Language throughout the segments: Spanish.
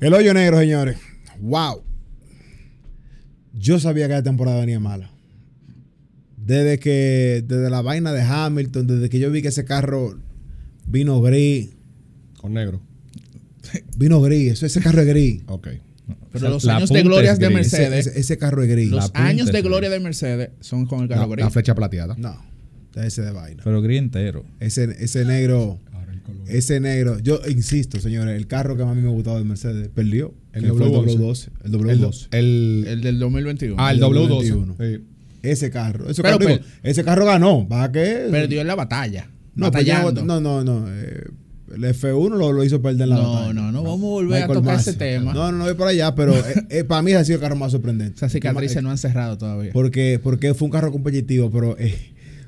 El hoyo negro, señores. Wow. Yo sabía que la temporada venía mala. Desde que, desde la vaina de Hamilton, desde que yo vi que ese carro vino gris. Con negro. Vino gris, ese carro es gris. Ok. Pero los años de gloria de Mercedes. Ese, carro es gris. Los años de gloria de Mercedes son con el carro la, gris. La flecha plateada. No. Ese de vaina. Pero gris entero. ese negro. Ese negro, yo insisto, señores, el carro que más a mí me ha gustado de Mercedes perdió. El, W12. El W12. El, el, del 2021. Ah, el, W12. Ese carro. Ese, carro ganó. ¿Para qué? Perdió en la batalla. No, batallando. no, no, no. Eh, el F1 lo, lo, hizo perder en la batalla. No, no, no, vamos a volver a tocar ese tema. No, no, no voy para allá, pero eh, eh, para mí ha sido el carro más sorprendente. o Esas cicatrices no han cerrado todavía. Porque, porque fue un carro competitivo, pero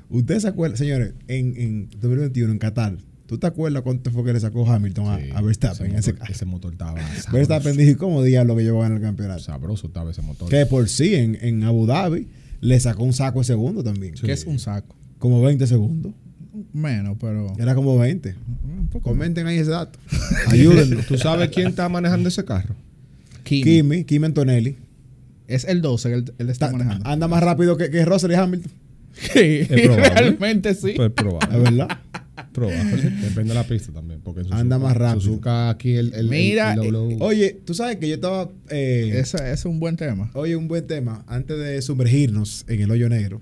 ustedes se acuerdan, señores, en, en 2021 en Qatar, ¿Tú te acuerdas cuánto fue que le sacó Hamilton a, a Verstappen? Ese motor, ese, motor estaba. Sabroso. Verstappen dijo: ¿Cómo lo que yo en el campeonato? Sabroso estaba ese motor. Que por sí, en, en Abu Dhabi le sacó un saco de segundo también. ¿Qué es un saco? Como 20 segundos. Menos, pero. Era como 20. Comenten ahí ese dato. Ayúdenme. ¿Tú sabes quién está manejando ese carro? Kimi. Kimi, Kimi Antonelli. Es el 12 él, él está, manejando. Anda más rápido que, que y Hamilton. Sí, realmente sí. es pues probable. Es verdad. Probable. Depende de la pista también. Porque Anda más rápido. aquí el, Mira, eh, oye, tú sabes que yo estaba. Eh, ese, es un buen tema. Oye, un buen tema. Antes de sumergirnos en el hoyo negro.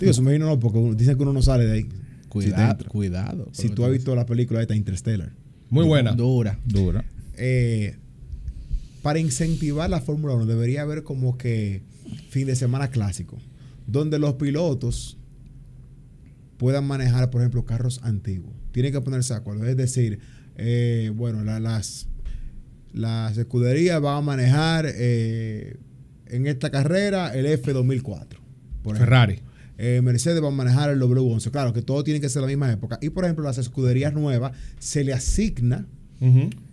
Digo, sumergirnos porque dicen que uno no sale de ahí. Cuidado, cuidado. Si tú has visto la película esta Interstellar. Muy buena. Dura. Dura. Eh, para incentivar la Fórmula 1 debería haber como que fin de semana clásico, donde los pilotos puedan manejar, por ejemplo, carros antiguos. Tienen que ponerse de acuerdo. Es decir, eh, bueno, las, las escuderías van a manejar eh, en esta carrera el F2004. Por Ferrari. Eh, Mercedes va a manejar el W11. Claro, que todo tiene que ser la misma época. Y por ejemplo, las escuderías nuevas se le asigna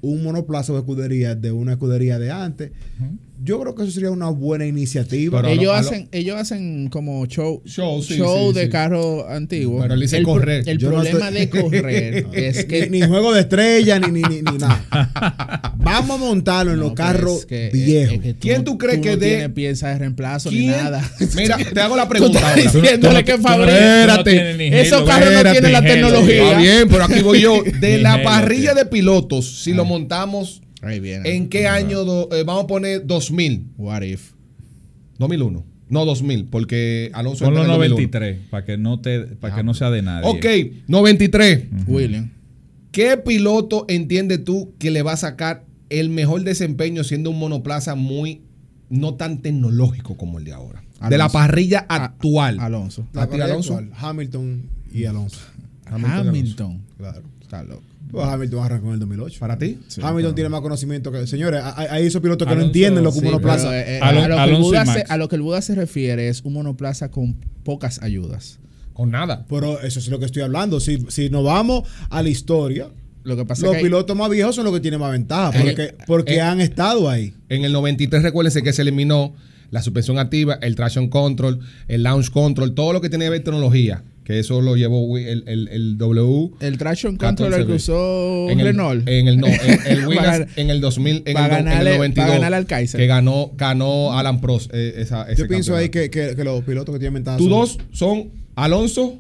un monoplazo de escudería de una escudería de antes. Yo creo que eso sería una buena iniciativa. ellos, hacen, ellos hacen como show, show, de carros antiguos. Pero le dice el, correr. El problema de correr es que. Ni, juego de estrella, ni, ni, ni, nada. Vamos a montarlo en los pues, carros viejos. ¿Quién tú crees que de.? tiene de reemplazo ni nada. Mira, te hago la pregunta. Tú estás diciéndole que Espérate. Esos carros no tienen la tecnología. Está bien, pero aquí voy yo. De la parrilla de pilotos, si lo montamos ¿En qué año? Eh, vamos a poner 2000. What if? 2001. No, 2000, porque Alonso Ponlo 93, para que, no te, para que ah, no sea de nadie. Ok, 93. William. ¿Qué piloto entiendes tú que le va a sacar el mejor desempeño siendo un monoplaza muy no tan tecnológico como el de ahora? De la parrilla actual. Alonso. Alonso. Hamilton y Alonso. Hamilton. Claro. Está va pues, Hamilton arrancar en el 2008. ¿Para ti? Hamilton tiene más conocimiento que. Señores, hay esos pilotos que no entienden lo que un monoplaza. a, lo, que el Buda se refiere es un monoplaza con pocas ayudas. Con nada. Pero eso es lo que estoy hablando. Si, nos vamos a la historia. Lo que pasa los pilotos más viejos son los que tienen más ventaja eh, porque, eh, eh, han estado ahí. En el 93, recuérdense que se eliminó la suspensión activa, el traction control, el launch control, todo lo que tiene que ver tecnología que eso lo llevó el, el, el W. El Traction Controller que usó en el, Renault. En el, no, en, el en el 2000, en, el, 92. ganar al Que ganó, ganó Alan Prost. Eh, esa, Yo pienso ahí que, que, los pilotos que tienen ventaja. Tus dos son Alonso.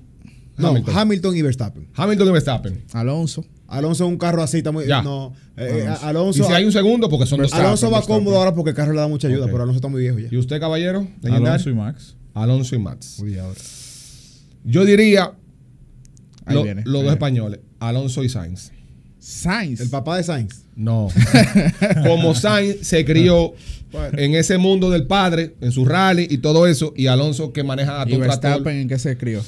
No, Hamilton. y Verstappen. Hamilton y Verstappen. Alonso. Alonso es un carro así, está muy. Ya. No, eh, eh, Alonso. Y si hay un segundo, porque son dos Alonso va cómodo ahora porque el carro le da mucha ayuda, pero Alonso está muy viejo ya. ¿Y usted, caballero? Alonso y Max. Alonso y Max. Uy, ahora. Yo diría los dos eh. españoles, Alonso y Sainz. Sainz. El papá de Sainz. No. Como Sainz se crió en ese mundo del padre, en su rally y todo eso, y Alonso que maneja a ¿Y Verstappen en qué se crió?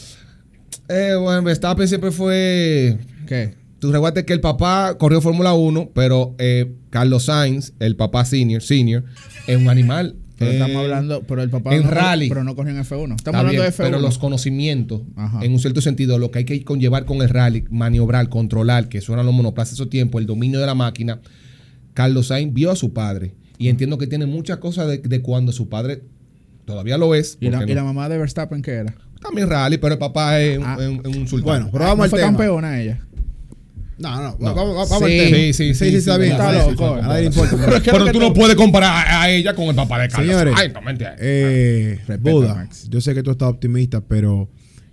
Eh, bueno, Verstappen siempre fue. ¿Qué? Tú recuerdas que el papá corrió Fórmula 1, pero eh, Carlos Sainz, el papá senior, senior, es un animal. Pero eh, estamos hablando, pero el papá en rally, pero no en F1. Estamos hablando de F1. Pero los conocimientos, en un cierto sentido, lo que hay que conllevar con el rally, maniobrar, controlar, que suenan los monoplazas esos tiempos, el dominio de la máquina. Carlos Sainz vio a su padre y entiendo que tiene muchas cosas de, cuando su padre todavía lo es. ¿Y la, mamá de Verstappen qué era? También rally, pero el papá es un, ah. Bueno, vamos ah, no fue campeona ella. No, no, vamos, sí, al Sí, sí, está bien. Pero, tú, no puedes comparar a, ella con el papá de Carlos. Señores, eh, Buda, yo sé que tú estás optimista, pero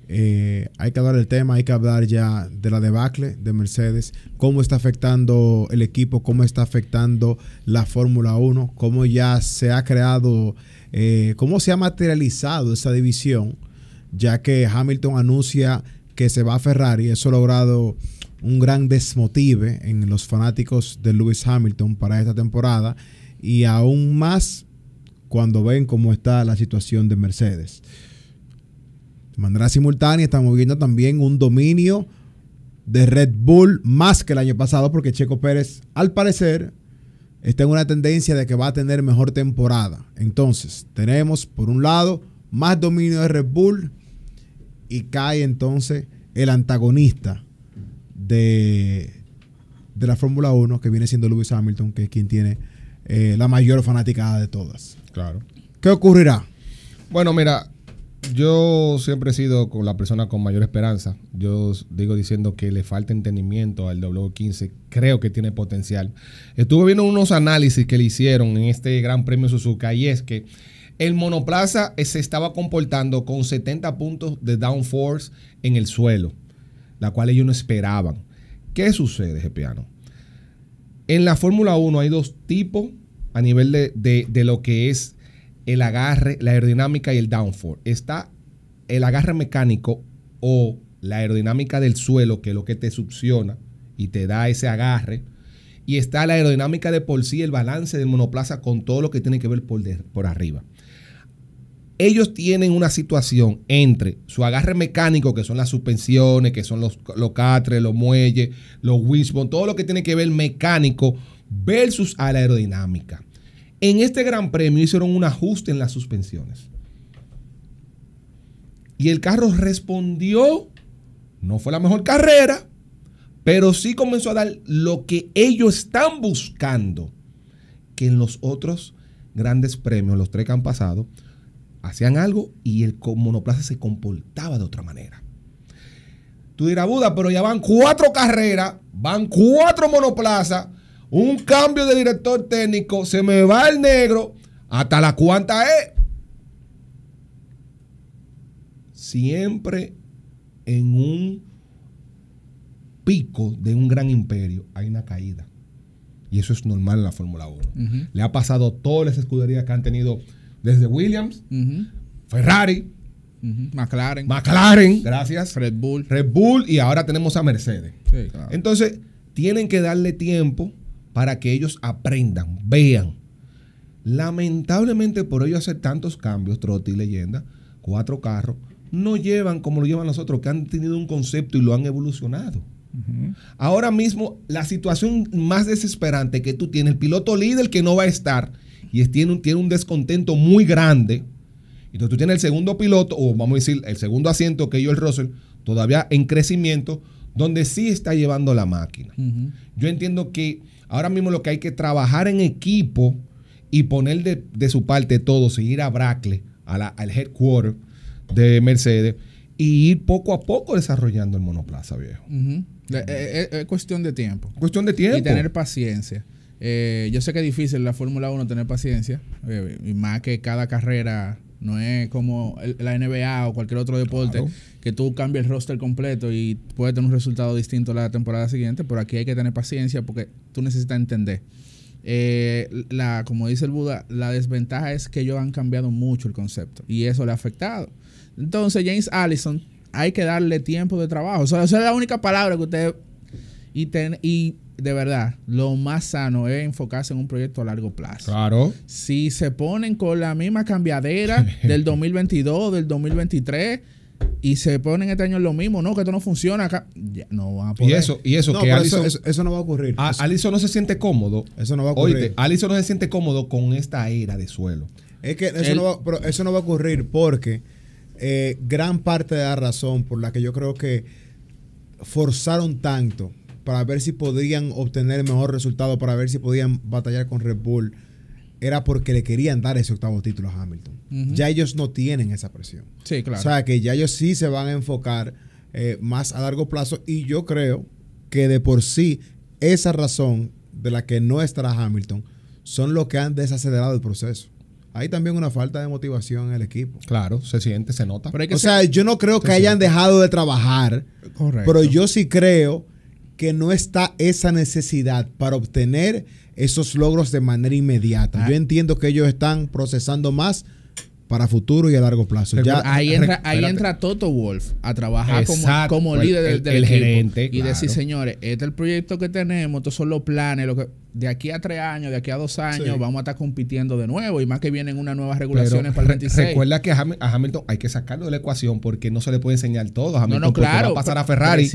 eh, hay que hablar del tema, hay que hablar ya de la debacle de Mercedes, cómo está afectando el equipo, cómo está afectando la Fórmula 1, cómo ya se ha creado, eh, cómo se ha materializado esa división, ya que Hamilton anuncia que se va a Ferrari, eso ha logrado un gran desmotive en los fanáticos de Lewis Hamilton para esta temporada y aún más cuando ven cómo está la situación de Mercedes. De manera simultánea estamos viendo también un dominio de Red Bull más que el año pasado porque Checo Pérez al parecer está en una tendencia de que va a tener mejor temporada. Entonces tenemos por un lado más dominio de Red Bull y cae entonces el antagonista de, la Fórmula 1, que viene siendo Lewis Hamilton, que es quien tiene eh, la mayor fanaticada de todas. Claro. ¿Qué ocurrirá? Bueno, mira, yo siempre he sido con la persona con mayor esperanza. Yo digo diciendo que le falta entendimiento al W15. Creo que tiene potencial. Estuve viendo unos análisis que le hicieron en este Gran Premio Suzuka y es que el monoplaza eh, se estaba comportando con 70 puntos de downforce en el suelo la cual ellos no esperaban. ¿Qué sucede, Gepiano? En la Fórmula 1 hay dos tipos a nivel de, lo que es el agarre, la aerodinámica y el downforce. Está el agarre mecánico o la aerodinámica del suelo, que es lo que te succiona y te da ese agarre. Y está la aerodinámica de por sí, el balance del monoplaza con todo lo que tiene que ver por arriba ellos tienen una situación entre su agarre mecánico, que son las suspensiones, que son los, catres, los muelles, los wishbone, todo lo que tiene que ver mecánico versus a la aerodinámica. En este gran premio hicieron un ajuste en las suspensiones. Y el carro respondió, no fue la mejor carrera, pero sí comenzó a dar lo que ellos están buscando, que en los otros grandes premios, los tres que han pasado, hacían algo y el monoplaza se comportaba de otra manera. Tú dirás, Buda, pero ya van cuatro carreras, van cuatro monoplazas, un cambio de director técnico, se me va el negro, hasta la cuanta es. Siempre en un pico de un gran imperio hay una caída. Y eso es normal en la Fórmula 1. Le ha pasado a todas las escuderías que han tenido desde Williams, Ferrari, McLaren. McLaren, gracias. Red Bull. Red Bull y ahora tenemos a Mercedes. Entonces, tienen que darle tiempo para que ellos aprendan, vean. Lamentablemente, por ello hacer tantos cambios, Trotti, leyenda, cuatro carros, no llevan como lo llevan los otros, que han tenido un concepto y lo han evolucionado. Ahora mismo, la situación más desesperante que tú tienes, el piloto líder que no va a estar y tiene, un, tiene un descontento muy grande. Entonces tú tienes el segundo piloto, o vamos a decir, el segundo asiento, que yo el Russell, todavía en crecimiento, donde sí está llevando la máquina. Yo entiendo que ahora mismo lo que hay que trabajar en equipo y poner de, su parte todo, seguir a Bracle, a al headquarter de Mercedes, y ir poco a poco desarrollando el monoplaza viejo. es, eh, eh, eh, es cuestión de tiempo. Cuestión de tiempo. Y tener paciencia. Eh, yo sé que es difícil la Fórmula 1 tener paciencia, eh, y más que cada carrera no es como la NBA o cualquier otro deporte que tú cambias el roster completo y puedes tener un resultado distinto la temporada siguiente, pero aquí hay que tener paciencia porque tú necesitas entender. Eh, la, como dice el Buda, la desventaja es que ellos han cambiado mucho el concepto y eso le ha afectado. Entonces, James Allison, hay que darle tiempo de trabajo. O esa es la única palabra que usted. Y, y de verdad, lo más sano es enfocarse en un proyecto a largo plazo. Claro. Si se ponen con la misma cambiadera del 2022, del 2023 y se ponen este año lo mismo, no, que esto no funciona acá, ya no va a poder. Y eso, y eso, que eso, no va a ocurrir. Ah, Alison no se siente cómodo. Eso no va a ocurrir. Oye, Alison no se siente cómodo con esta era de suelo. Es que eso, no, va, eso no va a ocurrir porque eh, gran parte de la razón por la que yo creo que forzaron tanto para ver si podían obtener mejor resultado, para ver si podían batallar con Red Bull, era porque le querían dar ese octavo título a Hamilton. Ya ellos no tienen esa presión. Sí, claro. O sea, que ya ellos sí se van a enfocar eh, más a largo plazo y yo creo que de por sí esa razón de la que no estará Hamilton son los que han desacelerado el proceso. Hay también una falta de motivación en el equipo. Claro, se siente, se nota. o sea, yo no creo que hayan dejado de trabajar. Correcto. Pero yo sí creo que no está esa necesidad para obtener esos logros de manera inmediata. Yo ah. entiendo que ellos están procesando más para futuro y a largo plazo. ahí, entra, Toto Wolf a trabajar como, líder del, equipo gerente, y decir, señores, este es el proyecto que tenemos, estos son los planes, lo que de aquí a tres años, de aquí a dos años, vamos a estar compitiendo de nuevo y más que vienen unas nuevas regulaciones para el 26. Recuerda que a Hamilton hay que sacarlo de la ecuación porque no se le puede enseñar todo a Hamilton no, no, pasar a Ferrari.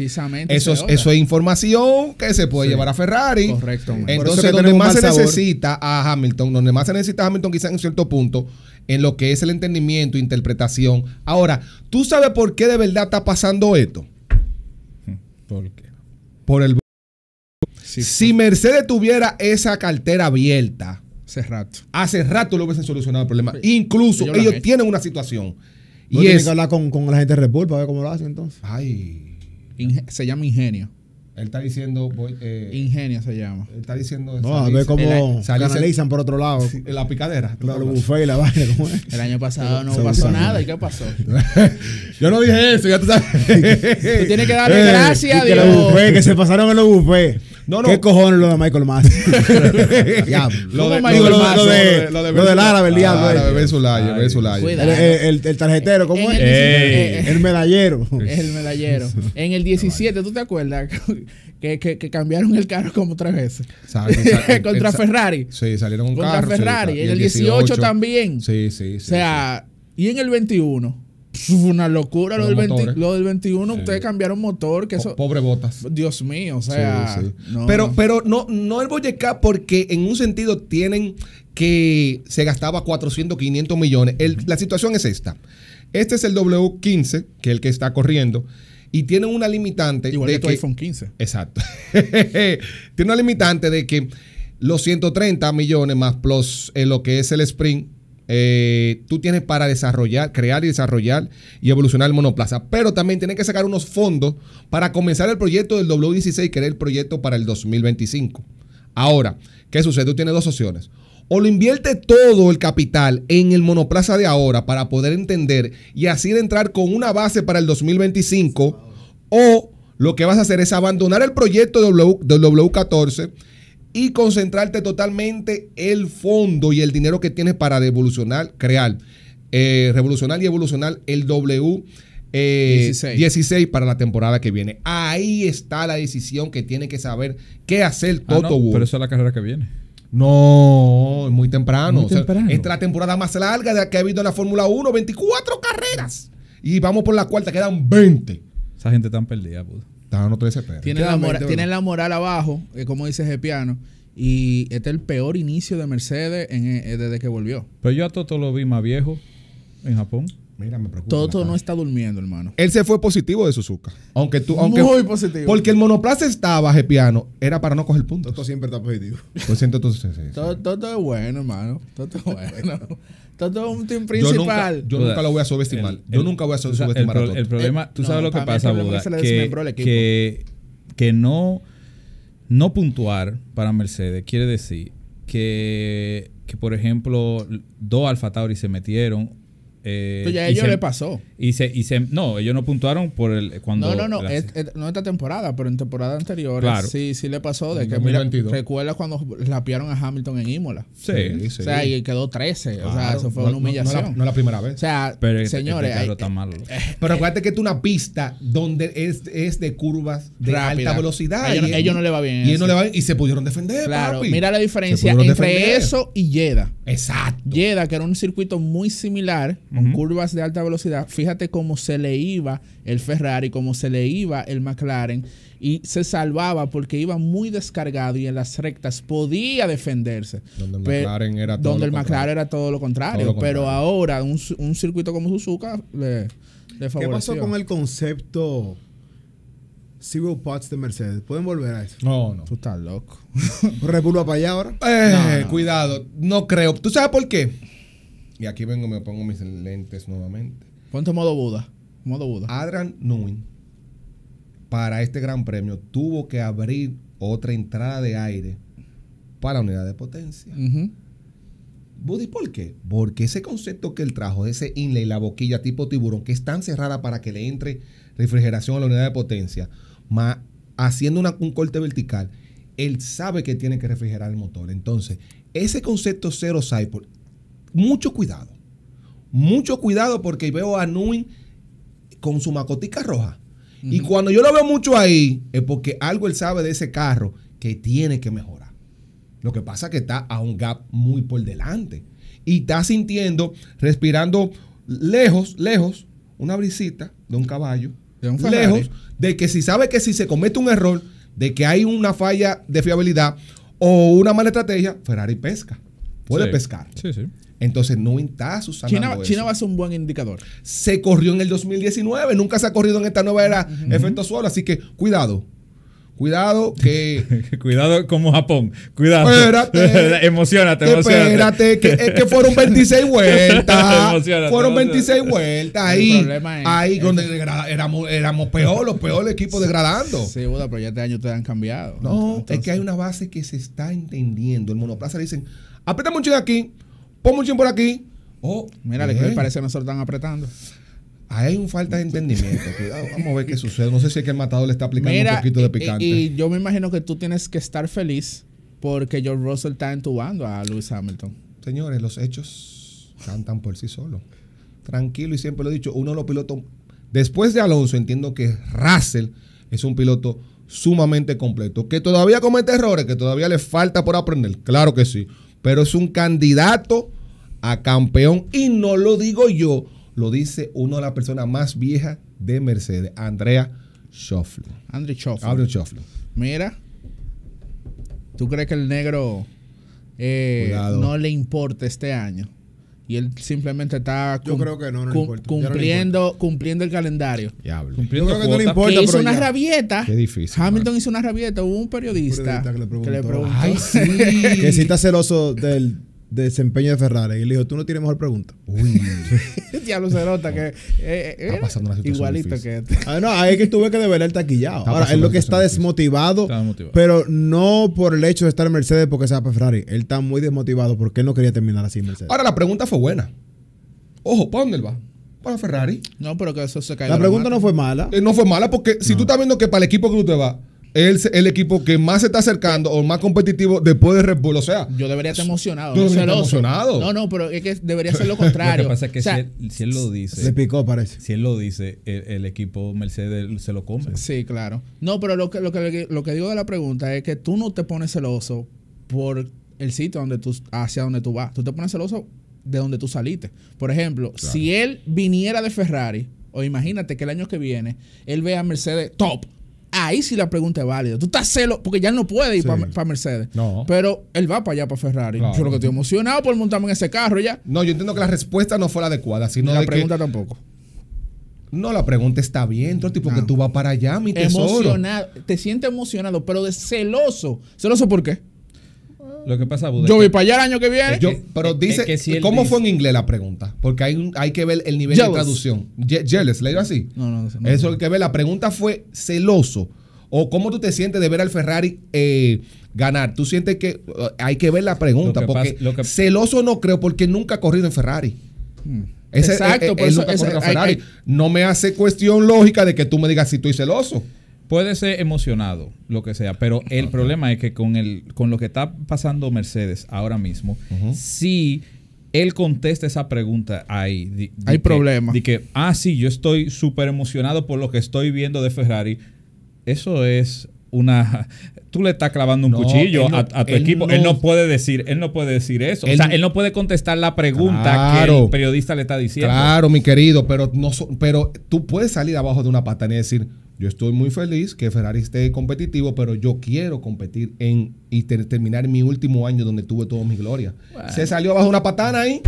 eso, es, información que se puede llevar a Ferrari. Correcto. Entonces, donde más se necesita a Hamilton, donde más se necesita a Hamilton quizás en cierto punto, en lo que es el entendimiento, interpretación. Ahora, ¿tú sabes por qué de verdad está pasando esto? ¿Por qué? Por el... si Mercedes tuviera esa cartera abierta... Hace rato. Hace rato lo hubiesen solucionado el problema. Incluso ellos, tienen una situación. y es... que hablar con, la gente de Red para ver cómo lo hacen entonces. Ay. se llama ingenio. Él está diciendo. Voy, eh, Ingenio se llama. Él está diciendo. No, a ver cómo canalizan por otro lado. La picadera. Claro, el y la vaina. ¿cómo es? El año pasado no pasó nada. ¿Y qué pasó? Yo no dije eso, ya tú sabes. tú tienes que darle eh, gracias a Dios. Que, que se pasaron en los bufés. No, ¿Qué cojones lo de Michael ya, lo de Michael Lo, del árabe, el El, tarjetero, ¿cómo es? El, medallero. El medallero. En el 17, ¿tú te acuerdas? Que, que, cambiaron el carro como tres veces. Contra Ferrari. Sí, salieron un carro. Contra Ferrari. en el 18, también. Sí, sí, sí. O sea, y en el 21 una locura lo del, 21. Ustedes cambiaron motor. que eso, Pobre botas. Dios mío, o sea. Sí, pero, no. pero no, no el Boyacá porque en un sentido tienen que se gastaba 400, 500 millones. la situación es esta. Este es el W15, que es el que está corriendo. Y tiene una limitante. Igual de que tu iPhone 15. Exacto. tiene una limitante de que los 130 millones más plus en lo que es el sprint eh, tú tienes para desarrollar, crear y desarrollar y evolucionar el monoplaza. Pero también tienes que sacar unos fondos para comenzar el proyecto del W16, que era el proyecto para el 2025. Ahora, ¿qué sucede? Tú tienes dos opciones. O lo invierte todo el capital en el monoplaza de ahora para poder entender y así entrar con una base para el 2025. O lo que vas a hacer es abandonar el proyecto del W14 y concentrarte totalmente el fondo y el dinero que tienes para devolucionar, crear, eh, revolucionar y evolucionar el W. 16. Eh, para la temporada que viene. Ahí está la decisión que tiene que saber qué hacer ah, Toto ah, Pero esa es la carrera que viene. No, muy temprano. Muy temprano. esta es la temporada más larga de que ha habido en la Fórmula 1, 24 carreras. Y vamos por la cuarta, quedan 20. Esa gente tan perdida, puto. Tiene, la, moral, tiene la moral abajo, eh, como dice Gepiano. Y este es el peor inicio de Mercedes eh, desde que volvió. Pero yo a Toto lo vi más viejo en Japón. Mira, me preocupa. Toto no está durmiendo, hermano. Él se fue positivo de Suzuka. Aunque tú, aunque, Muy positivo. Porque el monoplaza estaba, Gepiano, era para no coger puntos. Toto siempre está positivo. Pues siento, entonces, sí, Toto, es bueno, hermano. Toto es bueno. Toto es un team principal. Yo nunca, lo voy a subestimar. yo nunca voy a subestimar el, a Toto. problema, eh, tú sabes lo que pasa, Buda, que, que, que no, no puntuar para Mercedes quiere decir que, que por ejemplo, dos Alfa Tauri se metieron eh, ya a ellos le pasó. Y se, no, ellos no puntuaron por el cuando. No, no, no. no esta temporada, pero en temporada anterior sí, sí le pasó. De recuerda cuando lapiaron a Hamilton en Imola. Sí, O sea, y quedó 13. O sea, eso fue una humillación. No, la, primera vez. O sea, pero, señores. Este eh, pero eh, acuérdate que es una pista donde es, es de curvas de alta velocidad. Ellos, y ellos no le va bien. Y ellos no le va Y se pudieron defender. Claro. Mira la diferencia entre eso y Jeddah. Exacto. Jeddah, que era un circuito muy similar con curvas de alta velocidad, fíjate cómo se le iba el Ferrari, cómo se le iba el McLaren y se salvaba porque iba muy descargado y en las rectas podía defenderse. Donde el McLaren era todo, lo, contrario. Pero ahora un, circuito como Suzuka le, favoreció. ¿Qué pasó con el concepto Zero Pots de Mercedes. ¿Pueden volver a eso? No, no. Tú estás loco. para allá ahora? Eh, cuidado, no creo. ¿Tú sabes por qué? Y aquí vengo, me pongo mis lentes nuevamente. Ponte modo Buda. Modo Buda. Adrian Nguyen, para este gran premio, tuvo que abrir otra entrada de aire para la unidad de potencia. Buddy, ¿por qué? Porque ese concepto que él trajo, ese inlay, la boquilla tipo tiburón, que es tan cerrada para que le entre refrigeración a la unidad de potencia, más haciendo un corte vertical, él sabe que tiene que refrigerar el motor. Entonces, ese concepto cero cyborg mucho cuidado. Mucho cuidado porque veo a Nui con su macotica roja. Y cuando yo lo veo mucho ahí, es porque algo él sabe de ese carro que tiene que mejorar. Lo que pasa es que está a un gap muy por delante. Y está sintiendo, respirando lejos, lejos, una brisita de un caballo. lejos de que si sabe que si se comete un error, de que hay una falla de fiabilidad o una mala estrategia, Ferrari pesca. Puede pescar. Sí, sí. Entonces no está China, China va a ser un buen indicador. Se corrió en el 2019, nunca se ha corrido en esta nueva era efecto suelo, así que cuidado. Cuidado que... cuidado como Japón. Cuidado. Espérate. emocionate, Espérate, que, es que fueron 26 vueltas. fueron 26 vueltas. Ahí, éramos, éramos peor, los peores equipos degradando. Sí, Buda, pero ya este año te han cambiado. No, es que hay una base que se está entendiendo. El monoplaza le dicen, aprieta mucho aquí, ponme mucho por aquí. Oh, Mira, le parece que nosotros están apretando. Ahí hay un falta de entendimiento. Cuidado, vamos a ver qué sucede. No sé si es que el matador le está aplicando un poquito de picante. Y, y, yo me imagino que tú tienes que estar feliz porque George Russell está entubando a Lewis Hamilton. Señores, los hechos cantan por sí solos. Tranquilo, y siempre lo he dicho, uno de los pilotos, después de Alonso, entiendo que Russell es un piloto sumamente completo, que todavía comete errores, que todavía le falta por aprender, claro que sí, pero es un candidato a campeón. Y no lo digo yo, lo dice una de las personas más viejas de Mercedes, Andrea Schoffler. Andrea Schoffler. Mira, ¿tú crees que el negro eh, no le importa este año? y él simplemente está cumpliendo el calendario Yo creo que no le importa, hizo una rabieta Hamilton hizo una rabieta hubo un periodista, que le preguntó, que si está celoso del desempeño de Ferrari. Y le dijo, tú no tienes mejor pregunta. Uy. lo se nota que. Eh, eh, está eh, pasando una situación Igualito que este. Ah, no, ahí que tuve que deber el taquillado. Ahora, es lo que está desmotivado, Pero no por el hecho de estar en Mercedes porque sea para Ferrari. Él está muy desmotivado porque él no quería terminar así en Mercedes. Ahora, la pregunta fue buena. Ojo, ¿para dónde va? Para Ferrari. No, pero que eso se cae La pregunta no fue mala. no fue mala porque si tú estás viendo que para el equipo que tú te vas es el equipo que más se está acercando o más competitivo después de Red Bull. O sea, yo debería estar emocionado. no No, no, pero es que debería ser lo contrario. lo que pasa es que si, él, lo dice. Se picó, parece. Si él lo dice, el, equipo Mercedes se lo come. Sí, claro. No, pero lo que, lo, que, digo de la pregunta es que tú no te pones celoso por el sitio donde tú, hacia donde tú vas. Tú te pones celoso de donde tú saliste. Por ejemplo, si él viniera de Ferrari, o imagínate que el año que viene él vea a Mercedes top ahí sí la pregunta es válida. Tú estás celoso, porque ya no puede ir para Mercedes. No. Pero él va para allá, para Ferrari. Yo lo que estoy emocionado por montarme en ese carro ya. No, yo entiendo que la respuesta no fue la adecuada, sino la pregunta tampoco. No, la pregunta está bien, porque tú vas para allá, mi tesoro. Emocionado, te sientes emocionado, pero de celoso. ¿Celoso por qué? Lo que pasa, Yo voy para allá el año que viene. pero dice, ¿cómo fue en inglés la pregunta? Porque hay, que ver el nivel de traducción. jealous, así? No, no, no, Eso es que ve. La pregunta fue celoso. ¿O cómo tú te sientes de ver al Ferrari eh, ganar? Tú sientes que eh, hay que ver la pregunta. Porque celoso no creo, porque nunca ha corrido en Ferrari. Hmm. Exacto, eh, por eso, Ferrari. No me hace cuestión lógica de que tú me digas si estoy celoso. Puede ser emocionado, lo que sea, pero el problema es que con, el, con lo que está pasando Mercedes ahora mismo, si él contesta esa pregunta ahí. Hay problema. De que, ah, sí, yo estoy súper emocionado por lo que estoy viendo de Ferrari. Eso es una. Tú le estás clavando un cuchillo a, tu equipo. él no puede decir, él no puede decir eso. Él, o sea, él no puede contestar la pregunta que el periodista le está diciendo. Claro, mi querido, pero no, pero tú puedes salir abajo de una pata y decir, yo estoy muy feliz que Ferrari esté competitivo, pero yo quiero competir en y terminar mi último año donde tuve toda mi gloria. Se salió bajo una patana ahí.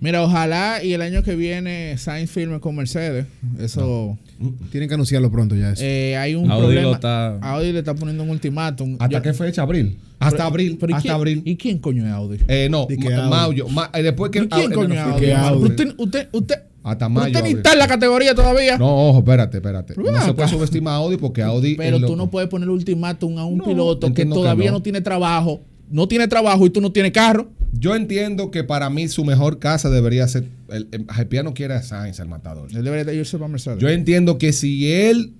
Mira, ojalá y el año que viene Sainz firme con Mercedes. Eso. Mm. Tienen que anunciarlo pronto ya. Eso. Eh, hay un problema. Audi le está poniendo un ultimátum. ¿Hasta qué fecha? Abril. Hasta abril. hasta quién, abril. ¿Y quién coño es Audi? Eh, no, Maullo. Eh, después que, ¿Y quién coño es Audi? usted, usted, ¿No en la categoría todavía. No, ojo, espérate, espérate. no se puede subestimar a Audi porque Audi. Pero tú no puedes poner ultimátum a un piloto que todavía no. tiene trabajo. No tiene trabajo y tú no tienes carro. Yo entiendo que para mí su mejor casa debería ser. El, el, quiere a Sainz, el matador. debería Yo entiendo que si él,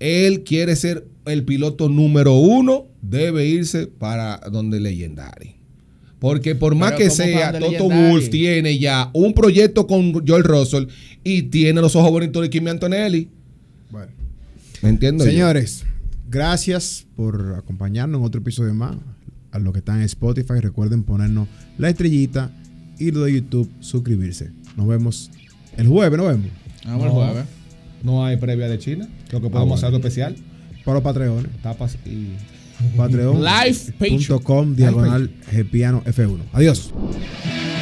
él quiere ser el piloto número uno, debe irse para donde legendary. Porque por más que sea, Toto tiene ya un proyecto con Joel Russell y tiene los ojos bonitos de Kimi Antonelli. Bueno. ¿Me entiendo? Señores, gracias por acompañarnos en otro episodio más. A los que están en Spotify, recuerden ponernos la estrellita y lo de YouTube, suscribirse. Nos vemos el jueves, nos vemos. Vamos el jueves. No hay previa de China. Creo que podemos ah, hacer algo especial. Para los patreones. Tapas y. Patreon.com diagonal gpiano F1. Adiós.